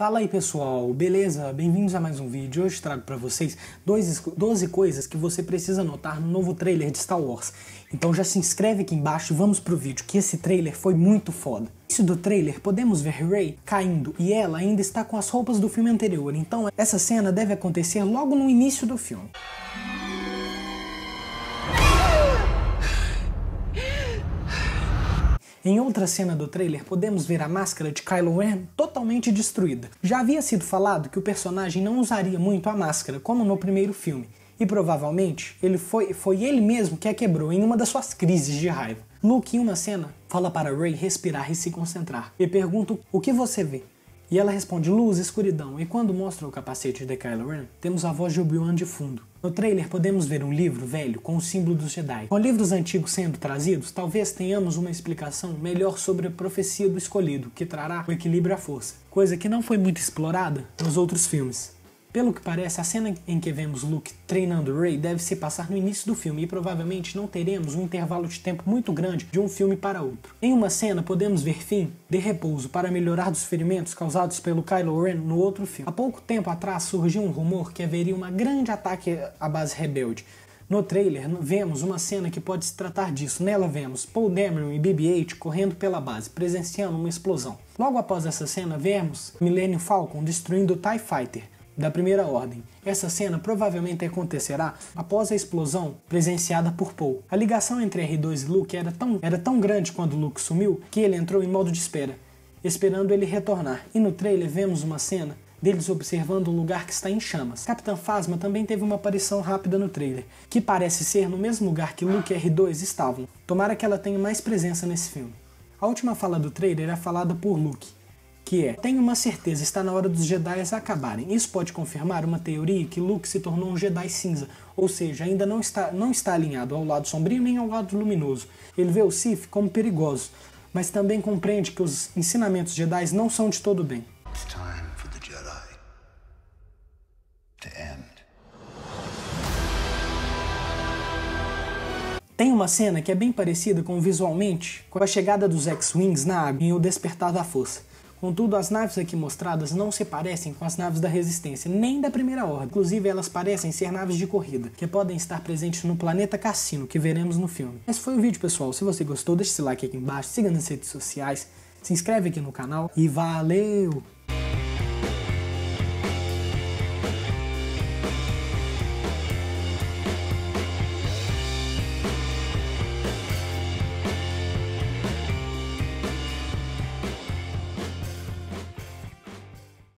Fala aí pessoal, beleza? Bem-vindos a mais um vídeo. Hoje trago para vocês 12 coisas que você precisa notar no novo trailer de Star Wars. Então já se inscreve aqui embaixo e vamos pro vídeo, que esse trailer foi muito foda. No início do trailer, podemos ver Rey caindo e ela ainda está com as roupas do filme anterior, então essa cena deve acontecer logo no início do filme. Em outra cena do trailer, podemos ver a máscara de Kylo Ren totalmente destruída. Já havia sido falado que o personagem não usaria muito a máscara, como no primeiro filme, e provavelmente ele foi, foi ele mesmo que a quebrou em uma das suas crises de raiva. Luke, em uma cena, fala para Rey respirar e se concentrar, e pergunta o que você vê. E ela responde luz, escuridão, e quando mostra o capacete de Kylo Ren, temos a voz de Obi-Wan de fundo. No trailer podemos ver um livro velho com o símbolo dos Jedi. Com livros antigos sendo trazidos, talvez tenhamos uma explicação melhor sobre a profecia do escolhido, que trará o equilíbrio à força, coisa que não foi muito explorada nos outros filmes. Pelo que parece, a cena em que vemos Luke treinando Rey deve se passar no início do filme e provavelmente não teremos um intervalo de tempo muito grande de um filme para outro. Em uma cena, podemos ver Finn de repouso para melhorar dos ferimentos causados pelo Kylo Ren no outro filme. Há pouco tempo atrás surgiu um rumor que haveria um grande ataque à base rebelde, no trailer, vemos uma cena que pode se tratar disso. Nela vemos Paul Dameron e BB-8 correndo pela base, presenciando uma explosão. Logo após essa cena, vemos Millennium Falcon destruindo o TIE Fighter, da Primeira Ordem. Essa cena provavelmente acontecerá após a explosão presenciada por Paul. A ligação entre R2 e Luke era tão, era tão grande quando Luke sumiu que ele entrou em modo de espera, esperando ele retornar. E no trailer vemos uma cena deles observando um lugar que está em chamas. Capitã Phasma também teve uma aparição rápida no trailer, que parece ser no mesmo lugar que Luke e R2 estavam. Tomara que ela tenha mais presença nesse filme. A última fala do trailer é falada por Luke, que é: tenho uma certeza, está na hora dos Jedi acabarem. Isso pode confirmar uma teoria que Luke se tornou um Jedi cinza, ou seja, ainda não está, não está alinhado ao lado sombrio nem ao lado luminoso. Ele vê o Sith como perigoso, mas também compreende que os ensinamentos Jedi não são de todo bem. Tem uma cena que é bem parecida com visualmente com a chegada dos X-Wings na água em o despertar da força. Contudo, as naves aqui mostradas não se parecem com as naves da Resistência, nem da Primeira Ordem. Inclusive, elas parecem ser naves de corrida, que podem estar presentes no planeta Cassino, que veremos no filme. Esse foi o vídeo, pessoal. Se você gostou, deixe seu like aqui embaixo, siga nas redes sociais, se inscreve aqui no canal e valeu!